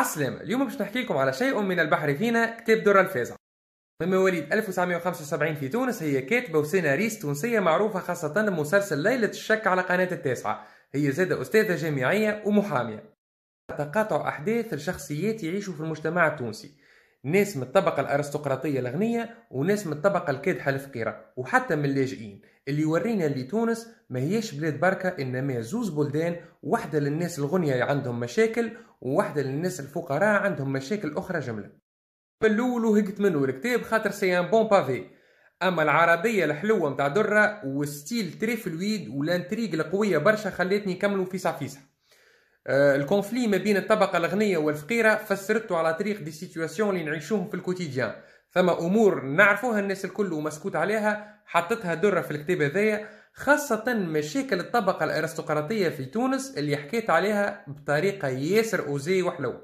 أسلم اليوم باش نحكي لكم على شيء من البحر فينا كتاب درة الفازع من مواليد 1975 في تونس هي كاتبة وسيناريست تونسية معروفة خاصة بمسلسل ليلة الشك على قناة التاسعة هي زادة أستاذة جامعية ومحامية تقاطع أحداث الشخصيات يعيشوا في المجتمع التونسي ناس من الطبقة الأرستقراطية الغنية وناس من الطبقة الكادحة الفقيرة وحتى من اللاجئين اللي يورينا اللي تونس ما هيش بلاد بركة إنما زوز بلدان واحدة للناس الغنية عندهم مشاكل وواحدة للناس الفقراء عندهم مشاكل أخرى جملة من الأول وهقت منه الكتاب خاطر سي ان بون بافي اما العربيه الحلوه متاع دره والستيل تري فلويد والانتريق القويه برشا خلاتني نكملوا في صفيصه آه، الكونفلي ما بين الطبقة الغنية والفقيرة فسرته على طريق دي سيتواسيون اللي نعيشوهم في الكوتيديان ثما امور نعرفوها الناس الكل ومسكوت عليها حطتها دره في الكتاب ذاية خاصة مشاكل الطبقة الأرستقراطية في تونس اللي حكيت عليها بطريقة ياسر أوزي وحلو